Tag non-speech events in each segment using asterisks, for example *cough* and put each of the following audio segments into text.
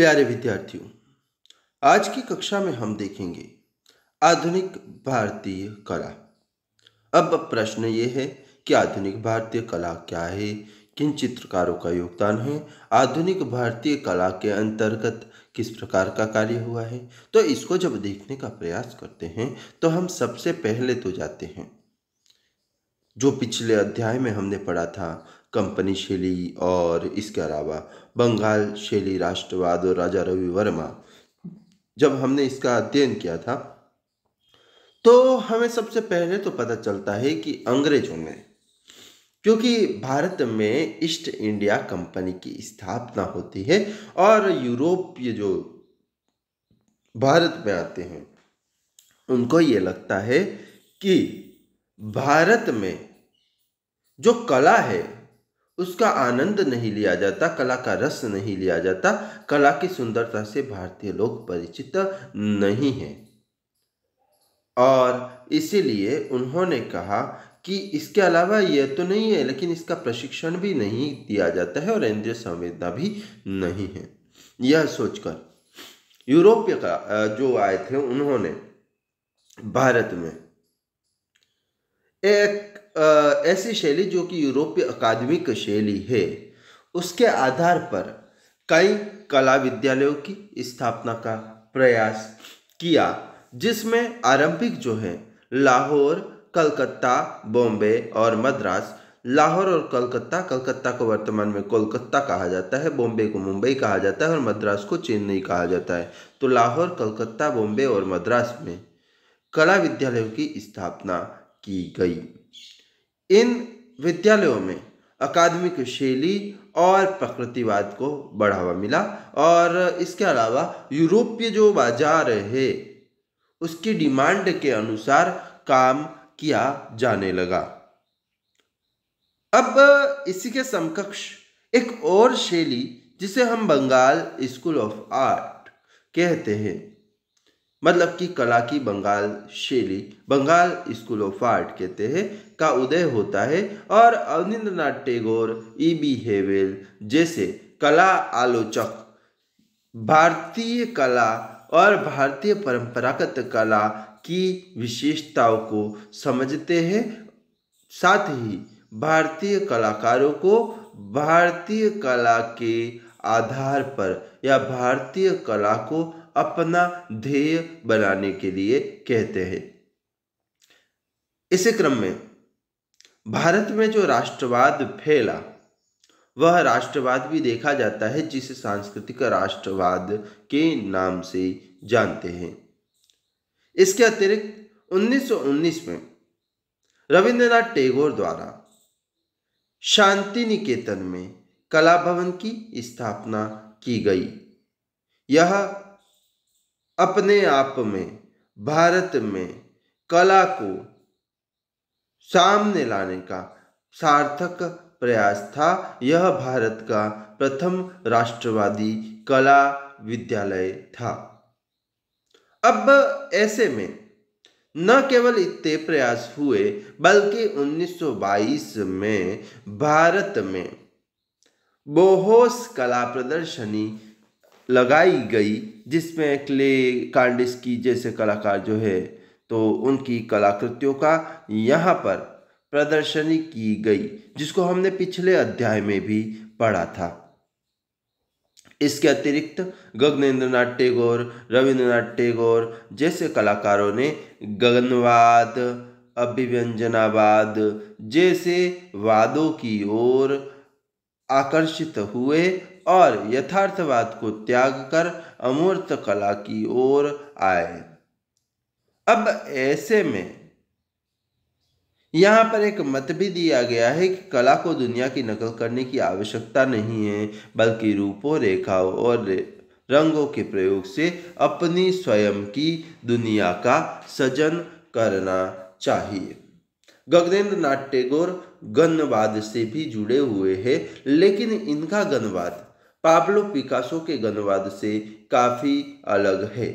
प्यारे विद्यार्थियों आज की कक्षा में हम देखेंगे आधुनिक भारतीय कला अब प्रश्न ये है कि आधुनिक भारतीय कला क्या है किन चित्रकारों का योगदान है आधुनिक भारतीय कला के अंतर्गत किस प्रकार का कार्य हुआ है तो इसको जब देखने का प्रयास करते हैं तो हम सबसे पहले तो जाते हैं जो पिछले अध्याय में हमने पढ़ा था कंपनी शैली और इसके अलावा बंगाल शैली राष्ट्रवाद और राजा रवि वर्मा जब हमने इसका अध्ययन किया था तो हमें सबसे पहले तो पता चलता है कि अंग्रेजों ने क्योंकि भारत में ईस्ट इंडिया कंपनी की स्थापना होती है और यूरोपीय जो भारत में आते हैं उनको ये लगता है कि भारत में जो कला है उसका आनंद नहीं लिया जाता कला का रस नहीं लिया जाता कला की सुंदरता से भारतीय लोग परिचित नहीं हैं और इसीलिए उन्होंने कहा कि इसके अलावा यह तो नहीं है लेकिन इसका प्रशिक्षण भी नहीं दिया जाता है और इंद्रिय संवेदना भी नहीं है यह सोचकर यूरोपीय का जो आए थे उन्होंने भारत में एक ऐसी शैली जो कि यूरोपीय अकादमिक शैली है उसके आधार पर कई कला विद्यालयों की स्थापना का प्रयास किया जिसमें आरंभिक जो है लाहौर कलकत्ता बॉम्बे और मद्रास लाहौर और कलकत्ता कलकत्ता को वर्तमान में कोलकाता कहा जाता है बॉम्बे को मुंबई कहा जाता है और मद्रास को चेन्नई कहा जाता है तो लाहौर कलकत्ता बॉम्बे और मद्रास में कला विद्यालयों की स्थापना की गई इन विद्यालयों में अकादमिक शैली और प्रकृतिवाद को बढ़ावा मिला और इसके अलावा यूरोपीय जो बाजार है उसकी डिमांड के अनुसार काम किया जाने लगा अब इसी के समकक्ष एक और शैली जिसे हम बंगाल स्कूल ऑफ आर्ट कहते हैं मतलब कि कला की बंगाल शैली बंगाल स्कूल ऑफ आर्ट कहते हैं का उदय होता है और Abanindranath Tagore E B Havell जैसे कला आलोचक भारतीय कला और भारतीय परंपरागत कला की विशेषताओं को समझते हैं साथ ही भारतीय कलाकारों को भारतीय कला के आधार पर या भारतीय कला को अपना ध्येय बनाने के लिए कहते हैं इसी क्रम में भारत में जो राष्ट्रवाद फैला वह राष्ट्रवाद भी देखा जाता है जिसे सांस्कृतिक राष्ट्रवाद के नाम से जानते हैं इसके अतिरिक्त 1919 में रविंद्रनाथ टैगोर द्वारा शांति निकेतन में कला भवन की स्थापना की गई यह अपने आप में भारत में कला को सामने लाने का सार्थक प्रयास था यह भारत का प्रथम राष्ट्रवादी कला विद्यालय था अब ऐसे में न केवल इतने प्रयास हुए बल्कि 1922 में भारत में बोहोस कला प्रदर्शनी लगाई गई जिसमें क्ले कांडिस की जैसे कलाकार जो है तो उनकी कलाकृतियों का यहाँ पर प्रदर्शनी की गई जिसको हमने पिछले अध्याय में भी पढ़ा था इसके अतिरिक्त टेगोर टैगोर नाथ टैगोर जैसे कलाकारों ने गगनवाद अभिव्यंजनावाद जैसे वादों की ओर आकर्षित हुए और यथार्थवाद को त्याग कर अमूर्त कला की ओर आए अब ऐसे में यहाँ पर एक मत भी दिया गया है कि कला को दुनिया की नकल करने की आवश्यकता नहीं है बल्कि रूपों रेखाओं और रंगों के प्रयोग से अपनी स्वयं की दुनिया का सजन करना चाहिए गगनेन्द्र नाथ टेगोर गणवाद से भी जुड़े हुए हैं लेकिन इनका गणवाद पाब्लो पिकासो के गणवाद से काफ़ी अलग है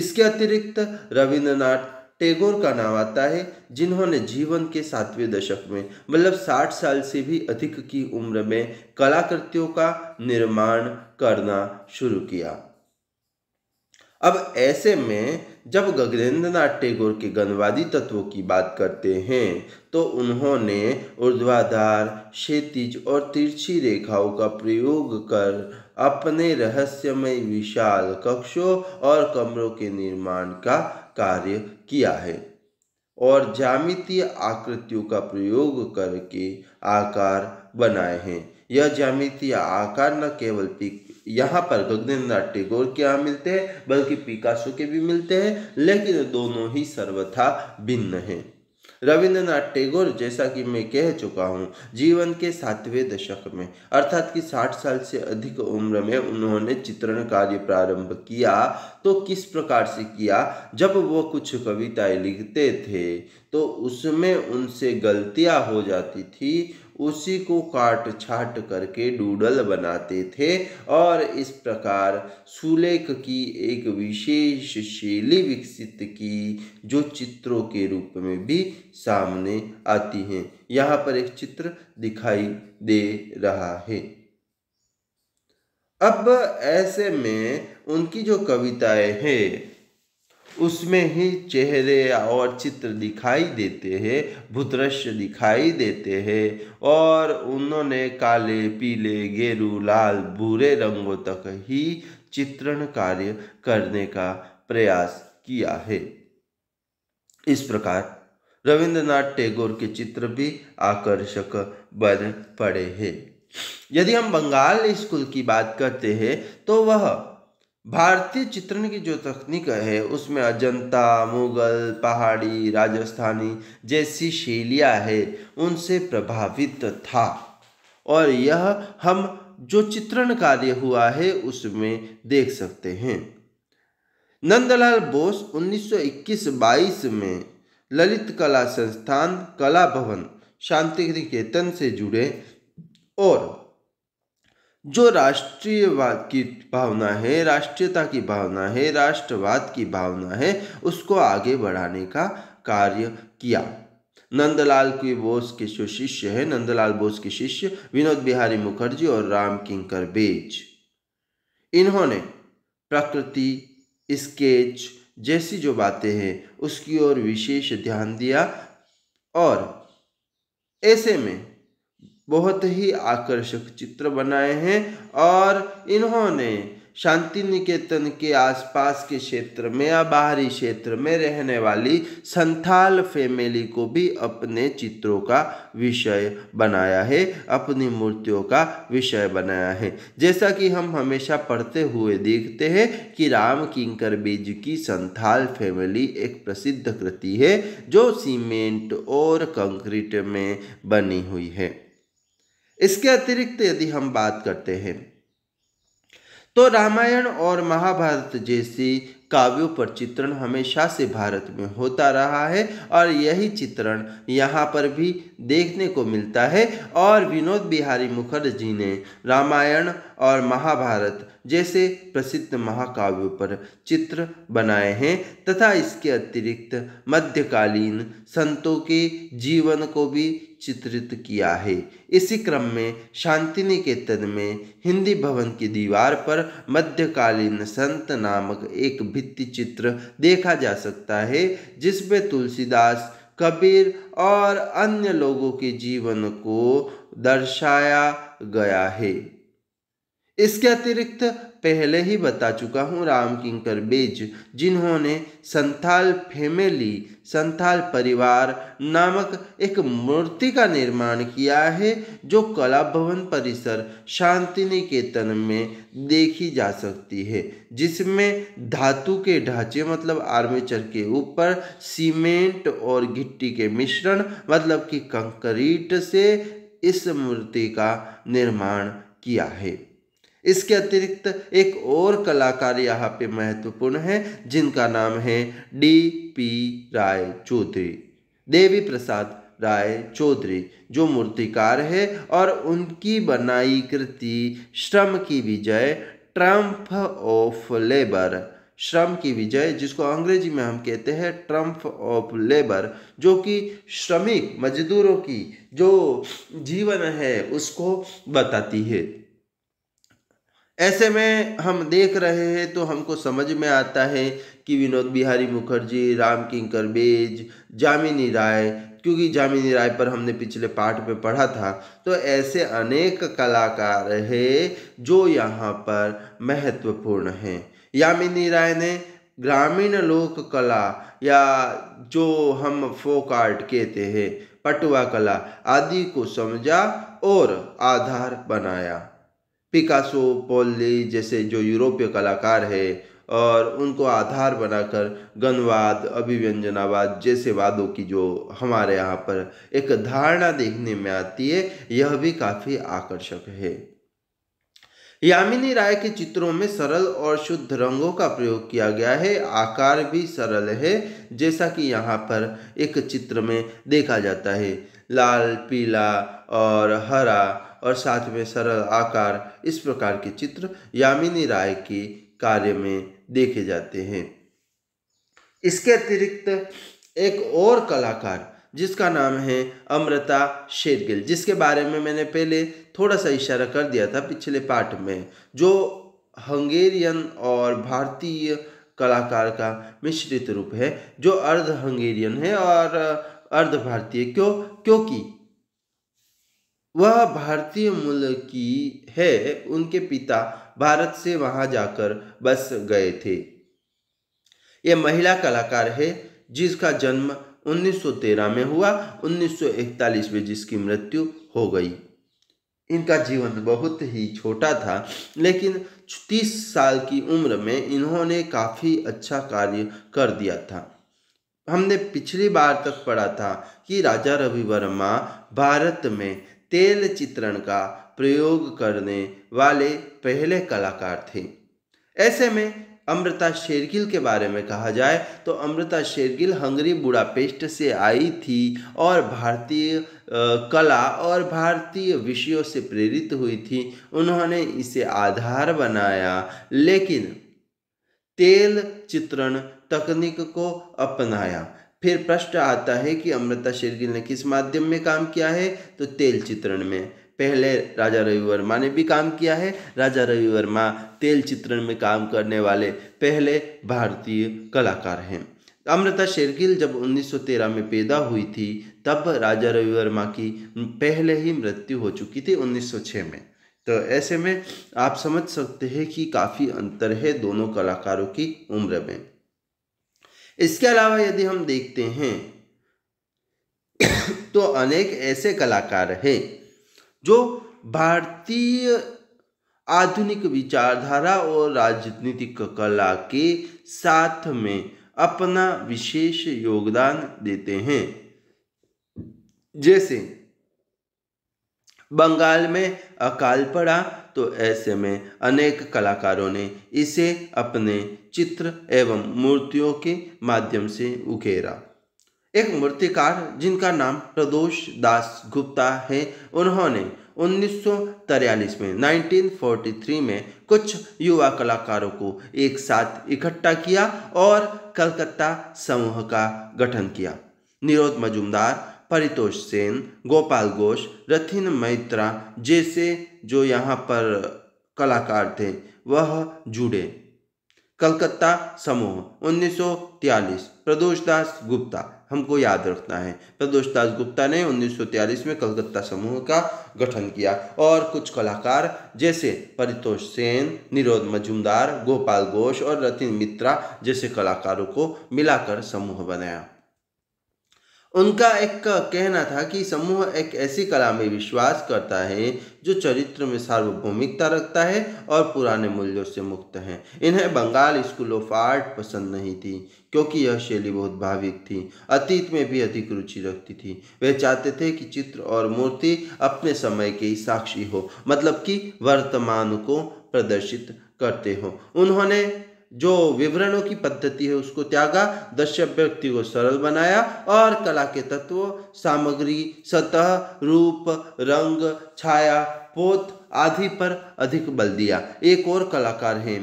इसके अतिरिक्त रविन्द्रनाथ टेगोर का नाम आता है जिन्होंने जीवन के सातवें दशक में मतलब साठ साल से भी अधिक की उम्र में कलाकृतियों का निर्माण करना शुरू किया अब ऐसे में जब नाथ टैगोर के गणवादी तत्वों की बात करते हैं तो उन्होंने ऊर्ध्वाधार क्षेत्रिज और तिरछी रेखाओं का प्रयोग कर अपने रहस्यमय विशाल कक्षों और कमरों के निर्माण का कार्य किया है और जामितीय आकृतियों का प्रयोग करके आकार बनाए हैं यह जामितीय आकार न केवल पिक यहाँ पर गगनेन्द्र तो नाथ टैगोर के यहाँ मिलते हैं बल्कि पिकासो के भी मिलते हैं लेकिन दोनों ही सर्वथा भिन्न हैं रविंद्रनाथ टैगोर जैसा कि मैं कह चुका हूँ जीवन के सातवें दशक में अर्थात कि साठ साल से अधिक उम्र में उन्होंने चित्रण कार्य प्रारंभ किया तो किस प्रकार से किया जब वो कुछ कविताएं लिखते थे तो उसमें उनसे गलतियाँ हो जाती थी उसी को काट छाट करके डूडल बनाते थे और इस प्रकार सुलेख की एक विशेष शैली विकसित की जो चित्रों के रूप में भी सामने आती हैं यहाँ पर एक चित्र दिखाई दे रहा है अब ऐसे में उनकी जो कविताएं हैं उसमें ही चेहरे और चित्र दिखाई देते हैं भूदृश्य दिखाई देते हैं और उन्होंने काले पीले गेरू लाल भूरे रंगों तक ही चित्रण कार्य करने का प्रयास किया है इस प्रकार रविंद्रनाथ टैगोर के चित्र भी आकर्षक बन पड़े हैं यदि हम बंगाल स्कूल की बात करते हैं तो वह भारतीय चित्रण की जो तकनीक है उसमें अजंता मुगल पहाड़ी राजस्थानी जैसी शैलियाँ है उनसे प्रभावित था और यह हम जो चित्रण कार्य हुआ है उसमें देख सकते हैं नंदलाल बोस 1921-22 में ललित कला संस्थान कला भवन शांति निकेतन से जुड़े और जो राष्ट्रीयवाद की भावना है राष्ट्रीयता की भावना है राष्ट्रवाद की भावना है उसको आगे बढ़ाने का कार्य किया नंदलाल की बोस के जो शिष्य है नंदलाल बोस के शिष्य विनोद बिहारी मुखर्जी और राम किंकर बेज इन्होंने प्रकृति स्केच जैसी जो बातें हैं उसकी ओर विशेष ध्यान दिया और ऐसे में बहुत ही आकर्षक चित्र बनाए हैं और इन्होंने शांति निकेतन के आसपास के क्षेत्र में या बाहरी क्षेत्र में रहने वाली संथाल फैमिली को भी अपने चित्रों का विषय बनाया है अपनी मूर्तियों का विषय बनाया है जैसा कि हम हमेशा पढ़ते हुए देखते हैं कि राम किंकर बीज की संथाल फैमिली एक प्रसिद्ध कृति है जो सीमेंट और कंक्रीट में बनी हुई है इसके अतिरिक्त यदि हम बात करते हैं तो रामायण और महाभारत जैसी काव्यों पर चित्रण हमेशा से भारत में होता रहा है और यही चित्रण यहाँ पर भी देखने को मिलता है और विनोद बिहारी मुखर्जी ने रामायण और महाभारत जैसे प्रसिद्ध महाकाव्यों पर चित्र बनाए हैं तथा इसके अतिरिक्त मध्यकालीन संतों के जीवन को भी चित्रित किया है इसी क्रम में शांति निकेतन में हिंदी भवन की दीवार पर मध्यकालीन संत नामक एक भित्ति चित्र देखा जा सकता है जिसमें तुलसीदास कबीर और अन्य लोगों के जीवन को दर्शाया गया है इसके अतिरिक्त पहले ही बता चुका हूँ राम किंकर बेज जिन्होंने संथाल फैमिली संथाल परिवार नामक एक मूर्ति का निर्माण किया है जो कला भवन परिसर शांति निकेतन में देखी जा सकती है जिसमें धातु के ढांचे मतलब आर्मेचर के ऊपर सीमेंट और गिट्टी के मिश्रण मतलब कि कंक्रीट से इस मूर्ति का निर्माण किया है इसके अतिरिक्त एक और कलाकार यहाँ पे महत्वपूर्ण है जिनका नाम है डी पी राय चौधरी देवी प्रसाद राय चौधरी जो मूर्तिकार है और उनकी बनाई कृति श्रम की विजय ट्रम्फ ऑफ लेबर श्रम की विजय जिसको अंग्रेजी में हम कहते हैं ट्रम्फ ऑफ लेबर जो कि श्रमिक मजदूरों की जो जीवन है उसको बताती है ऐसे में हम देख रहे हैं तो हमको समझ में आता है कि विनोद बिहारी मुखर्जी राम किंकर बेज जामिनी राय क्योंकि जामिनी राय पर हमने पिछले पाठ पे पढ़ा था तो ऐसे अनेक कलाकार हैं जो यहाँ पर महत्वपूर्ण हैं यामिनी राय ने ग्रामीण लोक कला या जो हम फोक आर्ट कहते हैं पटुआ कला आदि को समझा और आधार बनाया पिकासो पोल्ली जैसे जो यूरोपीय कलाकार है और उनको आधार बनाकर गणवाद अभिव्यंजनावाद जैसे वादों की जो हमारे यहाँ पर एक धारणा देखने में आती है यह भी काफ़ी आकर्षक है यामिनी राय के चित्रों में सरल और शुद्ध रंगों का प्रयोग किया गया है आकार भी सरल है जैसा कि यहाँ पर एक चित्र में देखा जाता है लाल पीला और हरा और साथ में सरल आकार इस प्रकार के चित्र यामिनी राय के कार्य में देखे जाते हैं इसके अतिरिक्त एक और कलाकार जिसका नाम है अमृता शेरगिल जिसके बारे में मैंने पहले थोड़ा सा इशारा कर दिया था पिछले पार्ट में जो हंगेरियन और भारतीय कलाकार का मिश्रित रूप है जो अर्ध हंगेरियन है और अर्ध भारतीय क्यों क्योंकि वह भारतीय मूल की है उनके पिता भारत से वहां जाकर बस गए थे यह महिला कलाकार है जिसका जन्म 1913 में हुआ 1941 में जिसकी मृत्यु हो गई इनका जीवन बहुत ही छोटा था लेकिन 30 साल की उम्र में इन्होंने काफ़ी अच्छा कार्य कर दिया था हमने पिछली बार तक पढ़ा था कि राजा रवि वर्मा भारत में तेल चित्रण का प्रयोग करने वाले पहले कलाकार थे ऐसे में अमृता शेरगिल के बारे में कहा जाए तो अमृता शेरगिल हंगरी बुडापेस्ट से आई थी और भारतीय कला और भारतीय विषयों से प्रेरित हुई थी उन्होंने इसे आधार बनाया लेकिन तेल चित्रण तकनीक को अपनाया फिर प्रश्न आता है कि अमृता शेरगिल ने किस माध्यम में काम किया है तो तेल चित्रण में पहले राजा रवि वर्मा ने भी काम किया है राजा रवि वर्मा तेल चित्रण में काम करने वाले पहले भारतीय कलाकार हैं अमृता शेरगिल जब 1913 में पैदा हुई थी तब राजा रवि वर्मा की पहले ही मृत्यु हो चुकी थी 1906 में तो ऐसे में आप समझ सकते हैं कि काफ़ी अंतर है दोनों कलाकारों की उम्र में इसके अलावा यदि हम देखते हैं तो अनेक ऐसे कलाकार हैं जो भारतीय आधुनिक विचारधारा और राजनीतिक कला के साथ में अपना विशेष योगदान देते हैं जैसे बंगाल में अकाल पड़ा तो ऐसे में अनेक कलाकारों ने इसे अपने चित्र एवं मूर्तियों के माध्यम से उकेरा एक मूर्तिकार जिनका नाम प्रदोष दास गुप्ता है उन्होंने उन्नीस में 1943 में कुछ युवा कलाकारों को एक साथ इकट्ठा किया और कलकत्ता समूह का गठन किया निरोध मजुमदार परितोष सेन गोपाल घोष रथिन मैत्रा जैसे जो यहाँ पर कलाकार थे वह जुड़े कलकत्ता समूह 1943 प्रदोष दास गुप्ता हमको याद रखना है प्रदोष दास गुप्ता ने 1943 में कलकत्ता समूह का गठन किया और कुछ कलाकार जैसे परितोष सेन निरोध मजुमदार गोपाल घोष और रतिन मित्रा जैसे कलाकारों को मिलाकर समूह बनाया उनका एक कहना था कि समूह एक ऐसी कला में विश्वास करता है जो चरित्र में सार्वभौमिकता रखता है और पुराने मूल्यों से मुक्त है इन्हें बंगाल स्कूल ऑफ आर्ट पसंद नहीं थी क्योंकि यह शैली बहुत भाविक थी अतीत में भी अधिक रुचि रखती थी वे चाहते थे कि चित्र और मूर्ति अपने समय के साक्षी हो मतलब कि वर्तमान को प्रदर्शित करते हो उन्होंने जो विवरणों की पद्धति है उसको त्यागा दश्य व्यक्ति को सरल बनाया और कला के तत्व सामग्री सतह रूप रंग छाया पोत आदि पर अधिक बल दिया एक और कलाकार हैं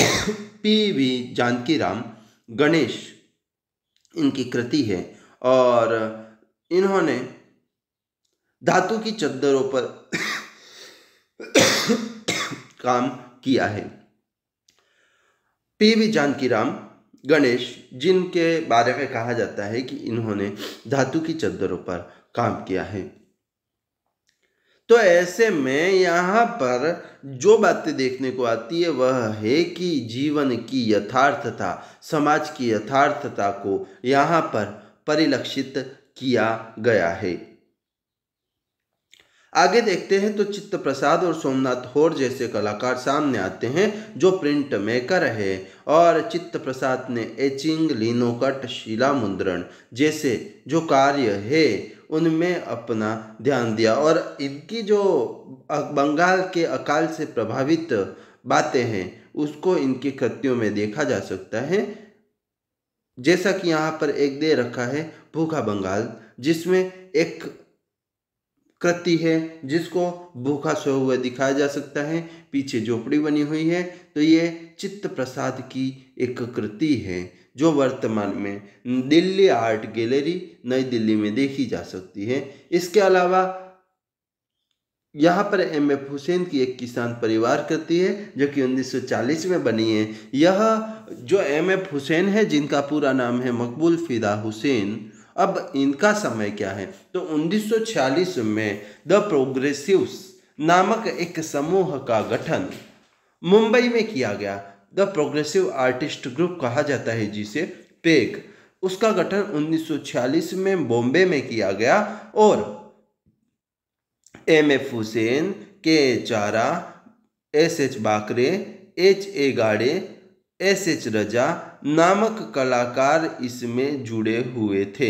*coughs* पी वी जानकी राम गणेश इनकी कृति है और इन्होंने धातु की चद्दरों पर *coughs* काम किया है पीवी वी जानकीराम गणेश जिनके बारे में कहा जाता है कि इन्होंने धातु की चद्दरों पर काम किया है तो ऐसे में यहां पर जो बातें देखने को आती है वह है कि जीवन की यथार्थता समाज की यथार्थता को यहां पर परिलक्षित किया गया है आगे देखते हैं तो चित्त प्रसाद और सोमनाथ होर जैसे कलाकार सामने आते हैं जो प्रिंट मेकर है और चित्त प्रसाद ने एचिंग लीनोकट शिला मुद्रण जैसे जो कार्य है उनमें अपना ध्यान दिया और इनकी जो बंगाल के अकाल से प्रभावित बातें हैं उसको इनकी कृतियों में देखा जा सकता है जैसा कि यहाँ पर एक दे रखा है भूखा बंगाल जिसमें एक कृति है जिसको भूखा सोए हुए दिखाया जा सकता है पीछे झोपड़ी बनी हुई है तो ये चित्त प्रसाद की एक कृति है जो वर्तमान में दिल्ली आर्ट गैलरी नई दिल्ली में देखी जा सकती है इसके अलावा यहाँ पर एम एफ हुसैन की एक किसान परिवार कृति है जो कि 1940 में बनी है यह जो एम एफ हुसैन है जिनका पूरा नाम है मकबूल फिदा हुसैन अब इनका समय क्या है तो 1946 में द प्रोग्रेसिव्स नामक एक समूह का गठन मुंबई में किया गया द प्रोग्रेसिव आर्टिस्ट ग्रुप कहा जाता है जिसे पेग उसका गठन 1946 में बॉम्बे में किया गया और एम एफ हुसैन के चारा S H Bakre H A Gade S H रजा नामक कलाकार इसमें जुड़े हुए थे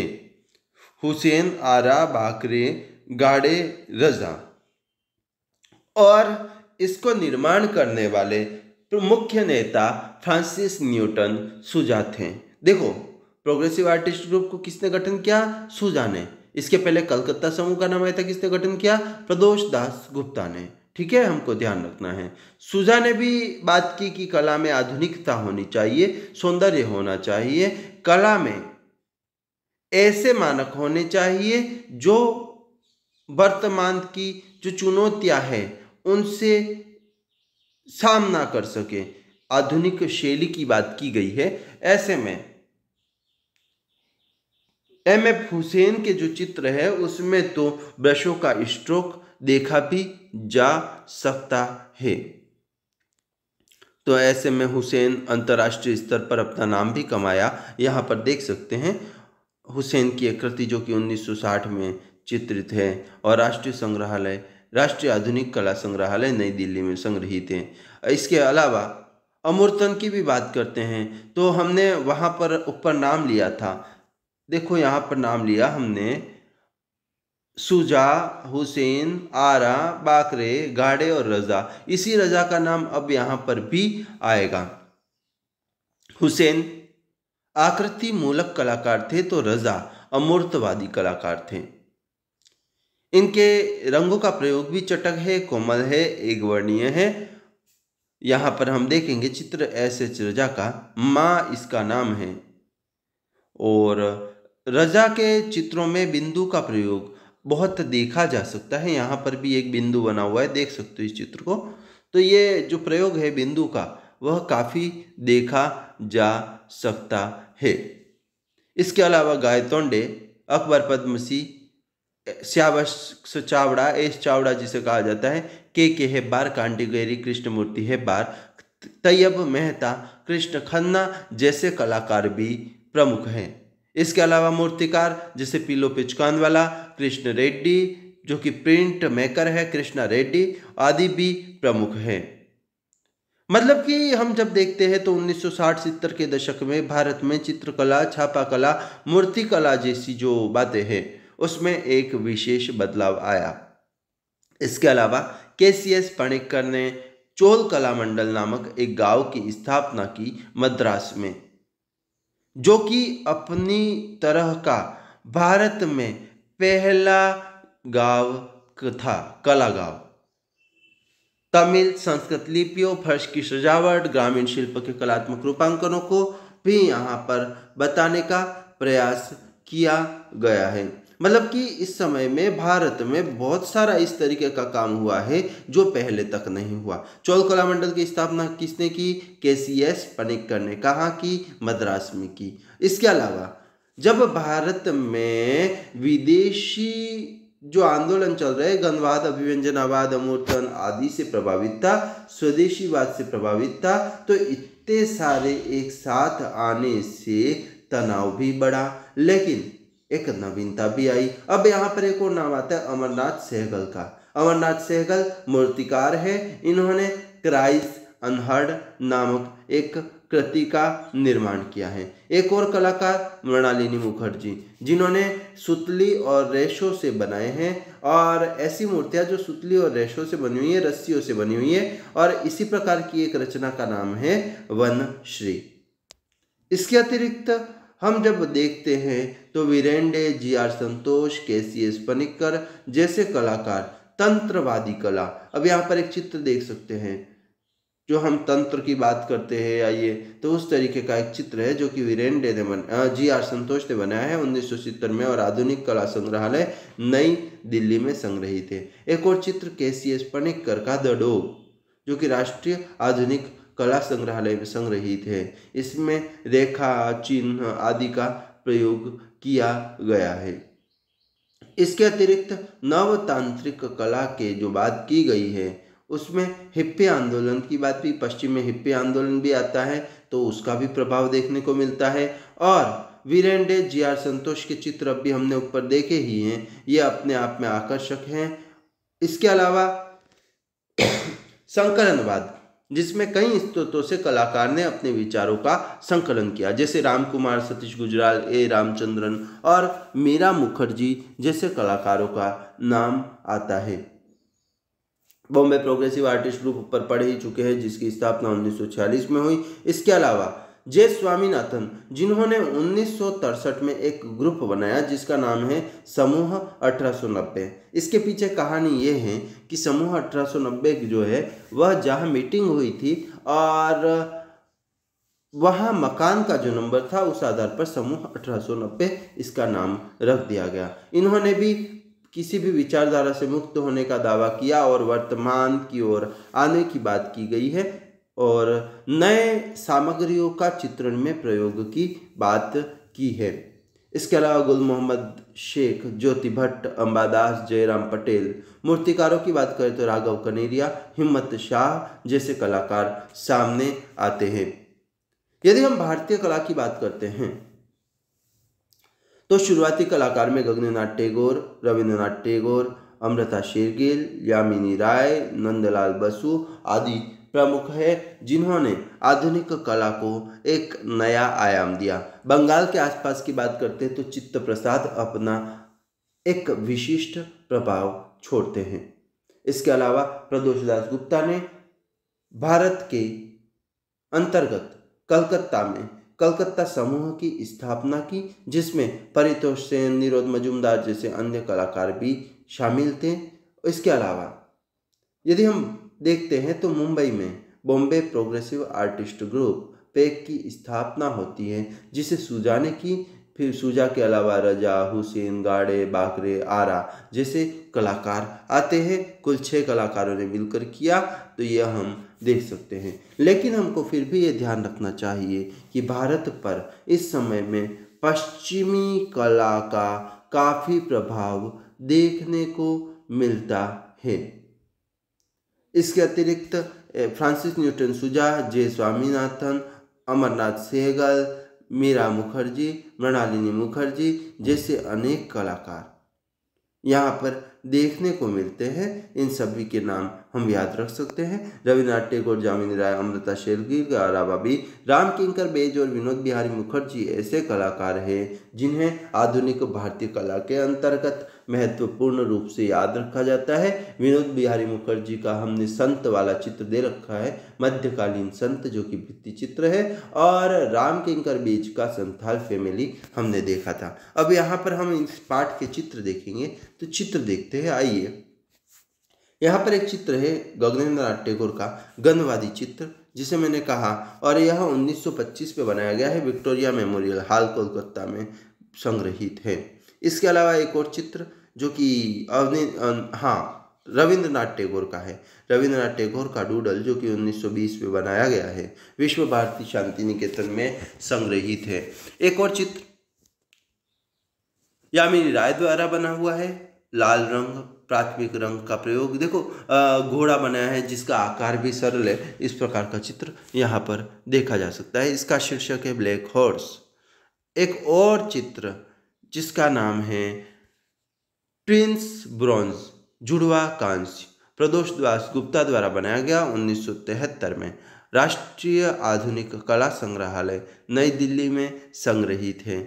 हुसैन आरा बाकरे गाड़े रजा और इसको निर्माण करने वाले मुख्य नेता फ्रांसिस न्यूटन सुजा थे देखो प्रोग्रेसिव आर्टिस्ट ग्रुप को किसने गठन किया सुजा ने इसके पहले कलकत्ता समूह का नाम आया था किसने गठन किया प्रदोष दास गुप्ता ने ठीक है हमको ध्यान रखना है सुजा ने भी बात की कि कला में आधुनिकता होनी चाहिए सौंदर्य होना चाहिए कला में ऐसे मानक होने चाहिए जो वर्तमान की जो चुनौतियां हैं उनसे सामना कर सके आधुनिक शैली की बात की गई है ऐसे में एम एफ हुसैन के जो चित्र है उसमें तो ब्रशों का स्ट्रोक देखा भी जा सकता है तो ऐसे में हुसैन अंतर्राष्ट्रीय स्तर पर अपना नाम भी कमाया यहाँ पर देख सकते हैं हुसैन की एक कृति जो कि 1960 में चित्रित है और राष्ट्रीय संग्रहालय राष्ट्रीय आधुनिक कला संग्रहालय नई दिल्ली में संग्रहित है इसके अलावा अमूर्तन की भी बात करते हैं तो हमने वहाँ पर ऊपर नाम लिया था देखो यहाँ पर नाम लिया हमने सुजा हुसैन आरा बाकरे गाड़े और रज़ा इसी रज़ा का नाम अब यहां पर भी आएगा हुसैन आकृति मूलक कलाकार थे तो रज़ा अमूर्तवादी कलाकार थे इनके रंगों का प्रयोग भी चटक है कोमल है एक वर्णीय है यहां पर हम देखेंगे चित्र एस एच रजा का माँ इसका नाम है और रजा के चित्रों में बिंदु का प्रयोग बहुत देखा जा सकता है यहाँ पर भी एक बिंदु बना हुआ है देख सकते हो इस चित्र को तो ये जो प्रयोग है बिंदु का वह काफ़ी देखा जा सकता है इसके अलावा गायतोंडे अकबर पद्मसी श्यावश चावड़ा एस चावड़ा जिसे कहा जाता है के के है बार कांटिगेरी कृष्णमूर्ति है बार तैयब मेहता कृष्ण खन्ना जैसे कलाकार भी प्रमुख हैं इसके अलावा मूर्तिकार जैसे पीलो पिचकान वाला कृष्ण रेड्डी जो कि प्रिंट मेकर है कृष्णा रेड्डी आदि भी प्रमुख हैं मतलब कि हम जब देखते हैं तो 1960 सौ के दशक में भारत में चित्रकला छापा कला मूर्ति कला जैसी जो बातें हैं उसमें एक विशेष बदलाव आया इसके अलावा के सी एस पणिक्कर ने चोल कला मंडल नामक एक गांव की स्थापना की मद्रास में जो कि अपनी तरह का भारत में पहला गांव था कला गांव तमिल संस्कृत लिपियों फर्श की सजावट ग्रामीण शिल्प के कलात्मक रूपांकनों को भी यहाँ पर बताने का प्रयास किया गया है मतलब कि इस समय में भारत में बहुत सारा इस तरीके का काम हुआ है जो पहले तक नहीं हुआ चौल कला मंडल की स्थापना किसने की के सी एस पनिक्कर ने कहा कि मद्रास में की इसके अलावा जब भारत में विदेशी जो आंदोलन चल रहे गंधवाद अभिव्यंजनावाद अमूर्तन आदि से प्रभावित था स्वदेशीवाद से प्रभावित था तो इतने सारे एक साथ आने से तनाव भी बढ़ा लेकिन एक नवीनता भी आई अब यहाँ पर एक और नाम आता है अमरनाथ सहगल का अमरनाथ सहगल मूर्तिकार है इन्होंने क्राइस अनहर्ड नामक एक कृति का निर्माण किया है एक और कलाकार मृणालिनी मुखर्जी जिन्होंने सुतली और रेशों से बनाए हैं और ऐसी मूर्तियां जो सुतली और रेशों से बनी हुई है रस्सियों से बनी हुई है और इसी प्रकार की एक रचना का नाम है वन श्री इसके अतिरिक्त हम जब देखते हैं तो वीरेंडे जी आर संतोष के सी एस पनिकर जैसे कलाकार तंत्रवादी कला अब यहाँ पर एक चित्र देख सकते हैं जो हम तंत्र की बात करते हैं ये तो उस तरीके का एक चित्र है जो कि वीरेंडे ने बन जी आर संतोष ने बनाया है उन्नीस सौ सितर में और आधुनिक कला संग्रहालय नई दिल्ली में संग्रहित है एक और चित्र के सी एस पनिक्कर का द डोग जो कि राष्ट्रीय आधुनिक कला संग्रहालय में संग्रहित है इसमें रेखा चिन्ह आदि का प्रयोग किया गया है इसके अतिरिक्त नवतांत्रिक कला के जो बात की गई है उसमें हिप्पे आंदोलन की बात भी पश्चिम में हिप्पे आंदोलन भी आता है तो उसका भी प्रभाव देखने को मिलता है और वीरेंडे जी आर संतोष के चित्र अब भी हमने ऊपर देखे ही हैं ये अपने आप में आकर्षक हैं इसके अलावा *clears throat* संकलनवाद जिसमें कई स्त्रोतों से कलाकार ने अपने विचारों का संकलन किया जैसे राम कुमार सतीश गुजराल ए रामचंद्रन और मीरा मुखर्जी जैसे कलाकारों का नाम आता है बॉम्बे प्रोग्रेसिव आर्टिस्ट ग्रुप पर पढ़ ही चुके हैं जिसकी स्थापना 1946 में हुई इसके अलावा जे स्वामीनाथन जिन्होंने उन्नीस में एक ग्रुप बनाया जिसका नाम है समूह 1890 इसके पीछे कहानी ये है कि समूह 1890 जो है वह जहाँ मीटिंग हुई थी और वहाँ मकान का जो नंबर था उस आधार पर समूह 1890 इसका नाम रख दिया गया इन्होंने भी किसी भी विचारधारा से मुक्त होने का दावा किया और वर्तमान की ओर आने की बात की गई है और नए सामग्रियों का चित्रण में प्रयोग की बात की है इसके अलावा गुल मोहम्मद शेख ज्योति भट्ट अम्बादास जयराम पटेल मूर्तिकारों की बात करें तो राघव कनेरिया हिम्मत शाह जैसे कलाकार सामने आते हैं यदि हम भारतीय कला की बात करते हैं तो शुरुआती कलाकार में गगनेनाथ टैगोर रविन्द्रनाथ टैगोर अमृता शेरगिल यामिनी राय नंदलाल बसु आदि प्रमुख है जिन्होंने आधुनिक कला को एक नया आयाम दिया बंगाल के आसपास की बात करते हैं तो चित्त प्रसाद अपना एक विशिष्ट प्रभाव छोड़ते हैं इसके अलावा प्रदोष दास गुप्ता ने भारत के अंतर्गत कलकत्ता में कलकत्ता समूह की स्थापना की जिसमें परितोष सेन निरोध मजुमदार जैसे अन्य कलाकार भी शामिल थे इसके अलावा यदि हम देखते हैं तो मुंबई में बॉम्बे प्रोग्रेसिव आर्टिस्ट ग्रुप पैक की स्थापना होती है जिसे सुजाने की फिर सुजा के अलावा रजा हुसैन गाड़े बाकरे आरा जैसे कलाकार आते हैं कुल छः कलाकारों ने मिलकर किया तो यह हम देख सकते हैं लेकिन हमको फिर भी ये ध्यान रखना चाहिए कि भारत पर इस समय में पश्चिमी कला का काफ़ी प्रभाव देखने को मिलता है इसके अतिरिक्त फ्रांसिस न्यूटन सुजा जे स्वामीनाथन अमरनाथ सेहगल मीरा मुखर्जी मृणालिनी मुखर्जी जैसे अनेक कलाकार यहाँ पर देखने को मिलते हैं इन सभी के नाम हम याद रख सकते हैं रविनाथ टैगोर जामिनी राय अमृता के अलावा भी राम किंकर बेज और विनोद बिहारी मुखर्जी ऐसे कलाकार हैं जिन्हें आधुनिक भारतीय कला के अंतर्गत महत्वपूर्ण रूप से याद रखा जाता है विनोद बिहारी मुखर्जी का हमने संत वाला चित्र दे रखा है मध्यकालीन संत जो कि भित्ति चित्र है और राम किंकर बीज का संथाल फैमिली हमने देखा था अब यहाँ पर हम इस पाठ के चित्र देखेंगे तो चित्र देखते हैं आइए यहाँ पर एक चित्र है गगनेन्द्र नाथ टेगोर का गंधवादी चित्र जिसे मैंने कहा और यह 1925 में बनाया गया है विक्टोरिया मेमोरियल हाल कोलकाता में संग्रहित है इसके अलावा एक और चित्र जो कि अवनि हाँ रविंद्रनाथ टैगोर का है रविंद्रनाथ टैगोर का डूडल जो कि 1920 में बनाया गया है विश्व भारती शांति निकेतन में संग्रहित है एक और चित्र यामिनी राय द्वारा बना हुआ है लाल रंग प्राथमिक रंग का प्रयोग देखो घोड़ा बनाया है जिसका आकार भी सरल है इस प्रकार का चित्र यहाँ पर देखा जा सकता है इसका शीर्षक है ब्लैक हॉर्स एक और चित्र जिसका नाम है प्रिंस ब्रॉन्ज जुड़वा कांस्य प्रदोष दास गुप्ता द्वारा बनाया गया उन्नीस में राष्ट्रीय आधुनिक कला संग्रहालय नई दिल्ली में संग्रहित है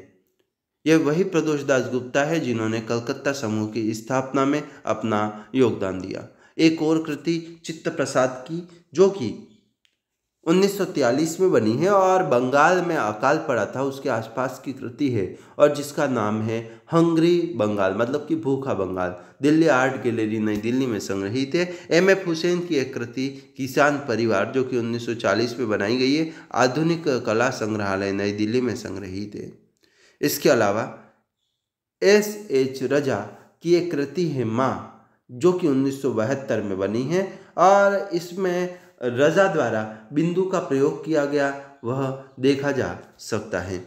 यह वही प्रदोष दास गुप्ता है जिन्होंने कलकत्ता समूह की स्थापना में अपना योगदान दिया एक और कृति चित्त प्रसाद की जो कि उन्नीस में बनी है और बंगाल में अकाल पड़ा था उसके आसपास की कृति है और जिसका नाम है हंगरी बंगाल मतलब कि भूखा बंगाल दिल्ली आर्ट गैलरी नई दिल्ली में संग्रहित है एम एफ हुसैन की एक कृति किसान परिवार जो कि 1940 में बनाई गई है आधुनिक कला संग्रहालय नई दिल्ली में संग्रहित है इसके अलावा एस एच रजा की एक कृति है माँ जो कि उन्नीस में बनी है और इसमें रजा द्वारा बिंदु का प्रयोग किया गया वह देखा जा सकता है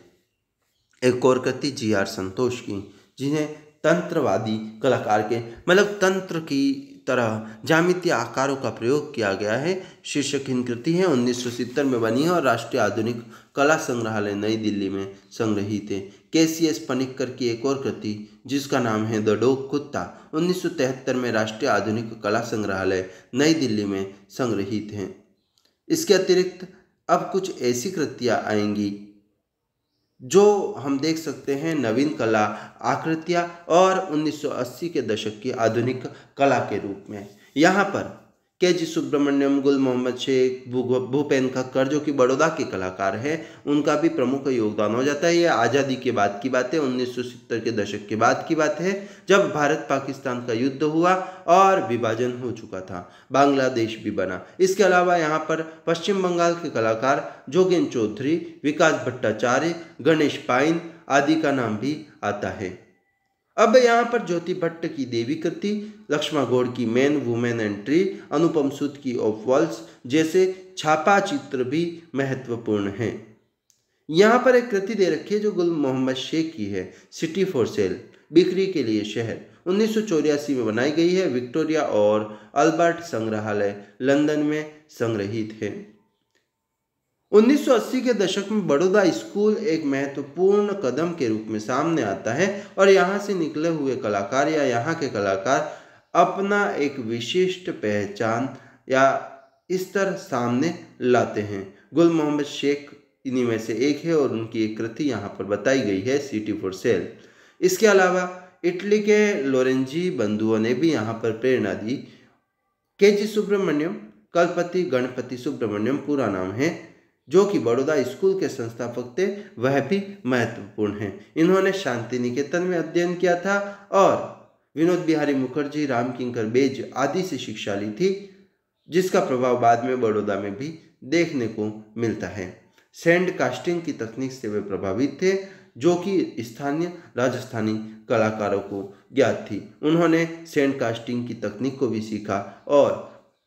एक और कृति जी आर संतोष की जिन्हें तंत्रवादी कलाकार के मतलब तंत्र की तरह जामितीय आकारों का प्रयोग किया गया है शीर्षक हिंद कृति है उन्नीस में बनी है और राष्ट्रीय आधुनिक कला संग्रहालय नई दिल्ली में संग्रहित है के सी एस पनिक्कर की एक और कृति जिसका नाम है द डोग कुत्ता 1973 में राष्ट्रीय आधुनिक कला संग्रहालय नई दिल्ली में संग्रहित हैं इसके अतिरिक्त अब कुछ ऐसी कृतियाँ आएंगी जो हम देख सकते हैं नवीन कला आकृतियाँ और 1980 के दशक की आधुनिक कला के रूप में यहाँ पर के जी सुब्रमण्यम गुल मोहम्मद शेख भूपेन खक्कर जो कि बड़ौदा के कलाकार हैं उनका भी प्रमुख योगदान हो जाता है ये आज़ादी के बाद की बात है उन्नीस के दशक के बाद की बात है जब भारत पाकिस्तान का युद्ध हुआ और विभाजन हो चुका था बांग्लादेश भी बना इसके अलावा यहाँ पर पश्चिम बंगाल के कलाकार जोगेन चौधरी विकास भट्टाचार्य गणेश पाइन आदि का नाम भी आता है अब यहाँ पर ज्योति भट्ट की देवी कृति लक्ष्मा गौड़ की मैन वुमेन एंट्री अनुपम सुद की ऑफ वॉल्स जैसे छापा चित्र भी महत्वपूर्ण हैं यहाँ पर एक कृति दे रखी है जो गुल मोहम्मद शेख की है सिटी फॉर सेल बिक्री के लिए शहर उन्नीस में बनाई गई है विक्टोरिया और अल्बर्ट संग्रहालय लंदन में संग्रहित है 1980 के दशक में बड़ौदा स्कूल एक महत्वपूर्ण कदम के रूप में सामने आता है और यहाँ से निकले हुए कलाकार या यहाँ के कलाकार अपना एक विशिष्ट पहचान या इस तरह सामने लाते हैं गुल मोहम्मद शेख इन्हीं में से एक है और उनकी एक कृति यहाँ पर बताई गई है सिटी फॉर सेल इसके अलावा इटली के लोरेंजी बंधुओं ने भी यहाँ पर प्रेरणा दी के जी सुब्रमण्यम कलपति गणपति सुब्रमण्यम पूरा नाम है जो कि बड़ौदा स्कूल के संस्थापक थे वह भी महत्वपूर्ण हैं इन्होंने शांति निकेतन में अध्ययन किया था और विनोद बिहारी मुखर्जी रामकिंकर बेज आदि से शिक्षा ली थी जिसका प्रभाव बाद में बड़ौदा में भी देखने को मिलता है सैंड कास्टिंग की तकनीक से वे प्रभावित थे जो कि स्थानीय राजस्थानी कलाकारों को ज्ञात थी उन्होंने सैंड कास्टिंग की तकनीक को भी सीखा और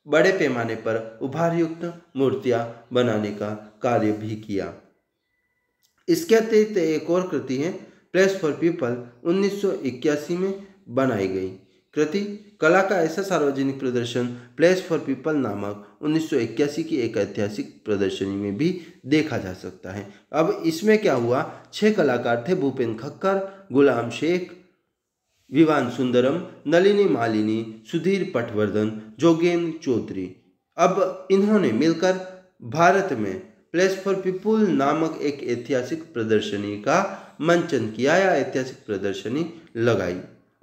बड़े पैमाने पर उभार युक्त मूर्तियां बनाने का कार्य भी किया इसके अतिरिक्त एक और कृति है प्लेस फॉर पीपल 1981 में बनाई गई कृति कला का ऐसा सार्वजनिक प्रदर्शन प्लेस फॉर पीपल नामक 1981 की एक ऐतिहासिक प्रदर्शनी में भी देखा जा सकता है अब इसमें क्या हुआ छह कलाकार थे भूपेन खक्कर गुलाम शेख विवान सुंदरम नलिनी मालिनी सुधीर पटवर्धन जोगेंद्र चौधरी अब इन्होंने मिलकर भारत में प्लेस फॉर पीपुल नामक एक ऐतिहासिक प्रदर्शनी का मंचन किया या ऐतिहासिक प्रदर्शनी लगाई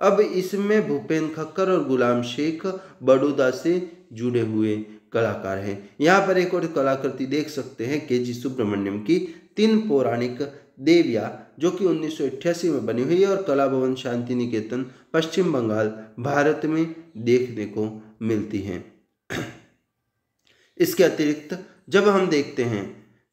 अब इसमें भूपेन खक्कर और गुलाम शेख बड़ौदा से जुड़े हुए कलाकार हैं यहाँ पर एक और कलाकृति देख सकते हैं के जी सुब्रमण्यम की तीन पौराणिक देविया जो कि उन्नीस में बनी हुई है और कला भवन शांति निकेतन पश्चिम बंगाल भारत में देखने को मिलती हैं *clears throat* इसके अतिरिक्त जब हम देखते हैं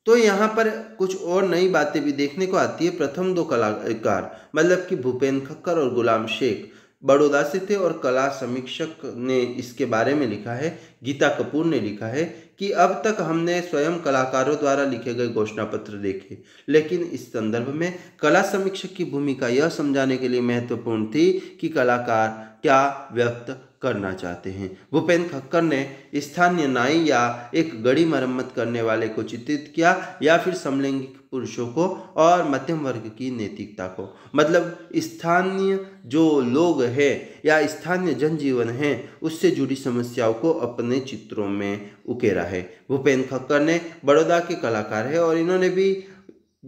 तो यहाँ पर कुछ और नई बातें भी देखने को आती है प्रथम दो कलाकार मतलब कि भूपेन्द्र खक्कर और गुलाम शेख बड़ौदा से थे और कला समीक्षक ने इसके बारे में लिखा है गीता कपूर ने लिखा है कि अब तक हमने स्वयं कलाकारों द्वारा लिखे गए घोषणा पत्र देखे लेकिन इस संदर्भ में कला समीक्षक की भूमिका यह समझाने के लिए महत्वपूर्ण थी कि कलाकार क्या व्यक्त करना चाहते हैं भूपेन खक्कर ने स्थानीय नाई या एक गड़ी मरम्मत करने वाले को चित्रित किया या फिर समलैंगिक पुरुषों को और मध्यम वर्ग की नैतिकता को मतलब स्थानीय जो लोग हैं या स्थानीय जनजीवन है उससे जुड़ी समस्याओं को अपने चित्रों में उकेरा है भूपेन खक्कर ने बड़ौदा के कलाकार है और इन्होंने भी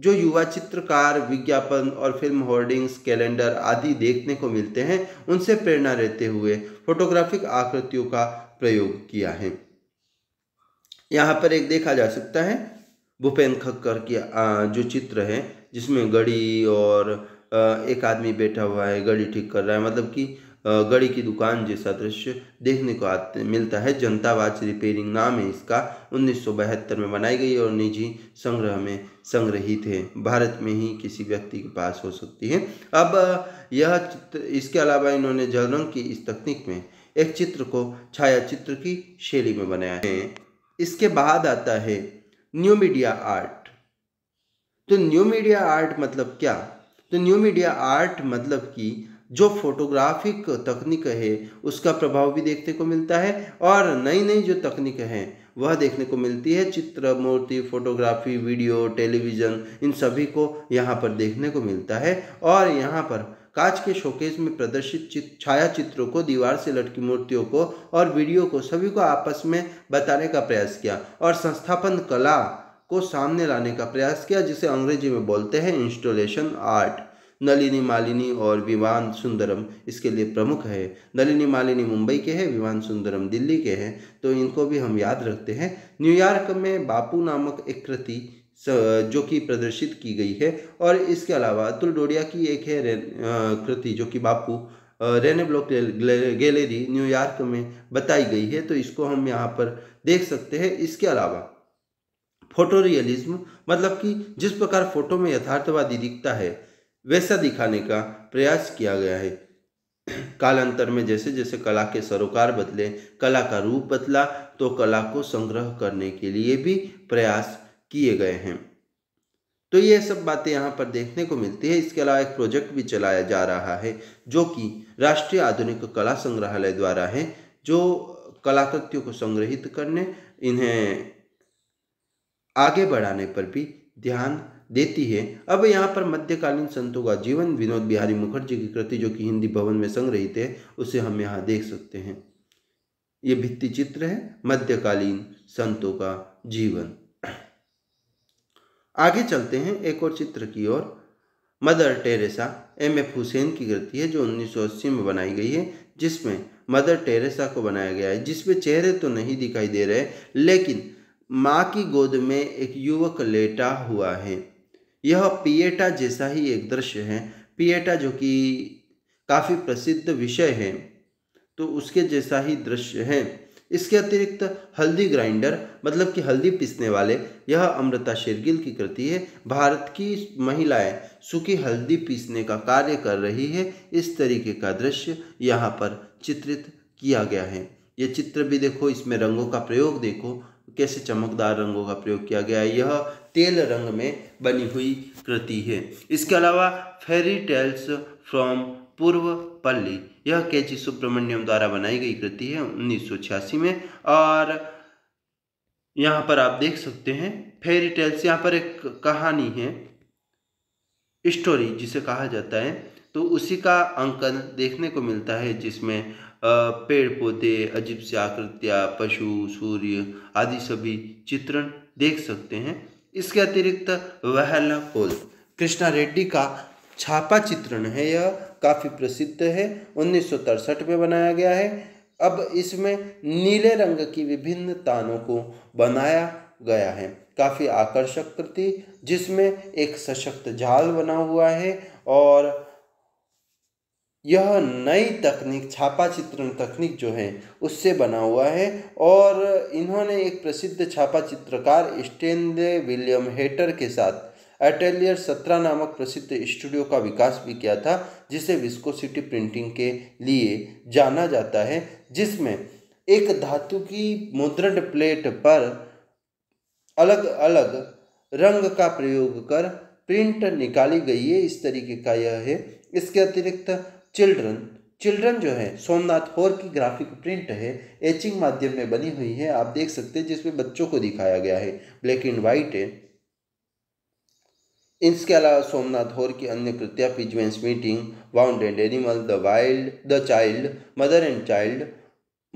जो युवा चित्रकार विज्ञापन और फिल्म होर्डिंग्स कैलेंडर आदि देखने को मिलते हैं उनसे प्रेरणा रहते हुए फोटोग्राफिक आकृतियों का प्रयोग किया है यहाँ पर एक देखा जा सकता है भूपेन खक्कर की जो चित्र है जिसमें गड़ी और एक आदमी बैठा हुआ है गड़ी ठीक कर रहा है मतलब कि गड़ी की दुकान जैसा दृश्य देखने को आते मिलता है जनता वाच रिपेयरिंग नाम है इसका उन्नीस में बनाई गई और निजी संग्रह में संग्रहित है भारत में ही किसी व्यक्ति के पास हो सकती है अब यह चित्र इसके अलावा इन्होंने जलरंग की इस तकनीक में एक चित्र को छाया चित्र की शैली में बनाया है इसके बाद आता है न्यू मीडिया आर्ट तो न्यू मीडिया आर्ट मतलब क्या तो न्यू मीडिया आर्ट मतलब कि जो फोटोग्राफिक तकनीक है उसका प्रभाव भी देखने को मिलता है और नई नई जो तकनीक हैं वह देखने को मिलती है चित्र मूर्ति फोटोग्राफी वीडियो टेलीविज़न इन सभी को यहाँ पर देखने को मिलता है और यहाँ पर कांच के शोकेस में प्रदर्शित छाया चित्रों को दीवार से लटकी मूर्तियों को और वीडियो को सभी को आपस में बताने का प्रयास किया और संस्थापन कला को सामने लाने का प्रयास किया जिसे अंग्रेजी में बोलते हैं इंस्टॉलेशन आर्ट नलिनी मालिनी और विमान सुंदरम इसके लिए प्रमुख है नलिनी मालिनी मुंबई के हैं विमान सुंदरम दिल्ली के हैं तो इनको भी हम याद रखते हैं न्यूयॉर्क में बापू नामक एक कृति जो कि प्रदर्शित की गई है और इसके अलावा अतुल डोडिया की एक है कृति जो कि Bapu Rene Block Gallery New York में बताई गई है तो इसको हम यहाँ पर देख सकते हैं इसके अलावा फोटो रियलिज्म मतलब कि जिस प्रकार फोटो में यथार्थवादी दिखता है वैसा दिखाने का प्रयास किया गया है कालांतर में जैसे जैसे कला के सरोकार बदले कला का रूप बदला तो कला को संग्रह करने के लिए भी प्रयास किए गए हैं तो ये सब बातें यहाँ पर देखने को मिलती है इसके अलावा एक प्रोजेक्ट भी चलाया जा रहा है जो कि राष्ट्रीय आधुनिक कला संग्रहालय द्वारा है जो कलाकृतियों को संग्रहित करने इन्हें आगे बढ़ाने पर भी ध्यान देती है अब यहाँ पर मध्यकालीन संतों का जीवन विनोद बिहारी मुखर्जी की कृति जो कि हिंदी भवन में संग्रहित है उसे हम यहाँ देख सकते हैं ये भित्ति चित्र है मध्यकालीन संतों का जीवन आगे चलते हैं एक और चित्र की ओर Mother Teresa M F Husain की कृति है जो उन्नीस में बनाई गई है जिसमें मदर टेरेसा को बनाया गया है जिसमें चेहरे तो नहीं दिखाई दे रहे लेकिन माँ की गोद में एक युवक लेटा हुआ है यह पिएटा जैसा ही एक दृश्य है पिएटा जो कि काफ़ी प्रसिद्ध विषय है तो उसके जैसा ही दृश्य है इसके अतिरिक्त हल्दी ग्राइंडर मतलब कि हल्दी पीसने वाले यह अमृता शेरगिल की कृति है भारत की महिलाएं सूखी हल्दी पीसने का कार्य कर रही है इस तरीके का दृश्य यहाँ पर चित्रित किया गया है ये चित्र भी देखो इसमें रंगों का प्रयोग देखो कैसे चमकदार रंगों का प्रयोग किया गया है यह तेल रंग में बनी हुई कृति है इसके अलावा फेरी टेल्स फ्रॉम पूर्व पल्ली यह के जी सुब्रमण्यम द्वारा बनाई गई कृति है 1986 में और यहाँ पर आप देख सकते हैं फेरी टेल्स यहाँ पर एक कहानी है स्टोरी जिसे कहा जाता है तो उसी का अंकन देखने को मिलता है जिसमें पेड़ पौधे अजीब सी आकृतियाँ पशु सूर्य आदि सभी चित्रण देख सकते हैं इसके अतिरिक्त वहला पोल कृष्णा रेड्डी का छापा चित्रण है यह काफ़ी प्रसिद्ध है उन्नीस में बनाया गया है अब इसमें नीले रंग की विभिन्न तानों को बनाया गया है काफ़ी आकर्षक कृति जिसमें एक सशक्त जाल बना हुआ है और यह नई तकनीक छापा चित्रण तकनीक जो है उससे बना हुआ है और इन्होंने एक प्रसिद्ध छापा चित्रकार स्टेनले विलियम हेटर के साथ एटेलियर सत्रह नामक प्रसिद्ध स्टूडियो का विकास भी किया था जिसे विस्कोसिटी प्रिंटिंग के लिए जाना जाता है जिसमें एक धातु की मुद्रण प्लेट पर अलग अलग रंग का प्रयोग कर प्रिंट निकाली गई है इस तरीके का यह है इसके अतिरिक्त चिल्ड्रन चिल्ड्रन जो है सोमनाथ होर की ग्राफिक प्रिंट है एचिंग माध्यम में बनी हुई है आप देख सकते हैं जिसमें बच्चों को दिखाया गया है ब्लैक एंड वाइट है इसके अलावा सोमनाथ होर की अन्य कृतियाँ पिजवेंस meeting and animal the wild the child mother and child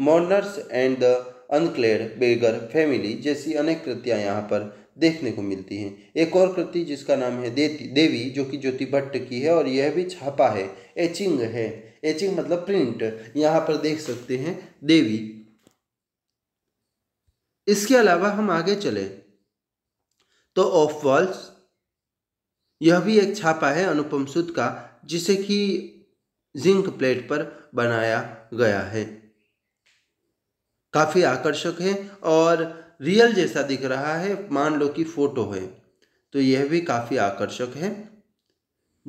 mourners and the unclaimed beggar family जैसी अनेक कृतियाँ यहाँ पर देखने को मिलती हैं एक और कृति जिसका नाम है देती देवी जो कि ज्योति भट्ट की है और यह भी छापा है एचिंग है एचिंग मतलब प्रिंट यहाँ पर देख सकते हैं देवी इसके अलावा हम आगे चले तो ऑफ वॉल्स यह भी एक छापा है अनुपम सुद का जिसे कि जिंक प्लेट पर बनाया गया है काफ़ी आकर्षक है और रियल जैसा दिख रहा है मान लो कि फ़ोटो है तो यह भी काफ़ी आकर्षक है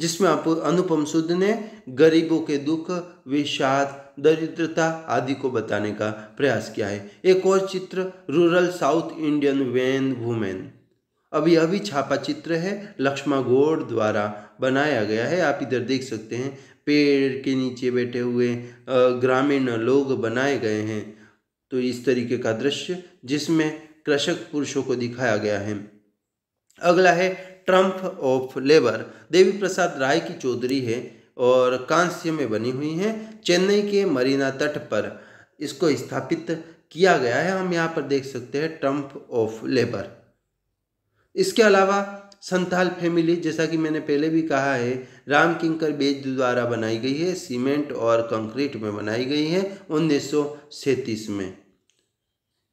जिसमें आप अनुपम सुद ने गरीबों के दुख विषाद दरिद्रता आदि को बताने का प्रयास किया है एक और चित्र rural south Indian van women अब यह भी छापा चित्र है लक्ष्मा गौड़ द्वारा बनाया गया है आप इधर देख सकते हैं पेड़ के नीचे बैठे हुए ग्रामीण लोग बनाए गए हैं तो इस तरीके का दृश्य जिसमें कृषक पुरुषों को दिखाया गया है अगला है triumph of labour Devi Prasad Roy की चौधरी है और कांस्य में बनी हुई है चेन्नई के मरीना तट पर इसको स्थापित किया गया है हम यहाँ पर देख सकते हैं ट्रम्प ऑफ लेबर इसके अलावा संथाल फैमिली जैसा कि मैंने पहले भी कहा है राम किंकर बेज द्वारा बनाई गई है सीमेंट और कंक्रीट में बनाई गई है उन्नीस में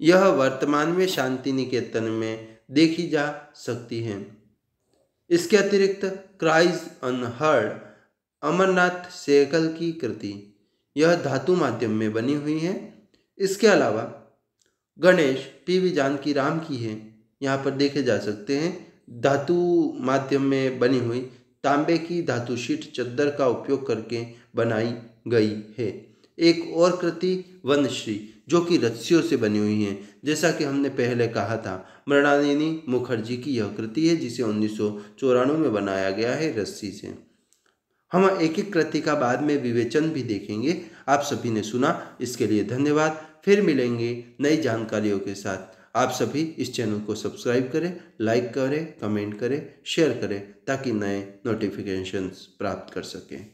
यह वर्तमान में शांति निकेतन में देखी जा सकती है इसके अतिरिक्त क्राइज अनहर्ड अमरनाथ सेकल की कृति यह धातु माध्यम में बनी हुई है इसके अलावा गणेश पी वी जानकी राम की है यहाँ पर देखे जा सकते हैं धातु माध्यम में बनी हुई तांबे की धातु शीट चद्दर का उपयोग करके बनाई गई है एक और कृति वनश्री जो कि रस्सियों से बनी हुई है जैसा कि हमने पहले कहा था मृणालिनी मुखर्जी की यह कृति है जिसे उन्नीस में बनाया गया है रस्सी से हम एक एक कृति का बाद में विवेचन भी देखेंगे आप सभी ने सुना इसके लिए धन्यवाद फिर मिलेंगे नई जानकारियों के साथ आप सभी इस चैनल को सब्सक्राइब करें लाइक करें कमेंट करें शेयर करें ताकि नए नोटिफिकेशंस प्राप्त कर सकें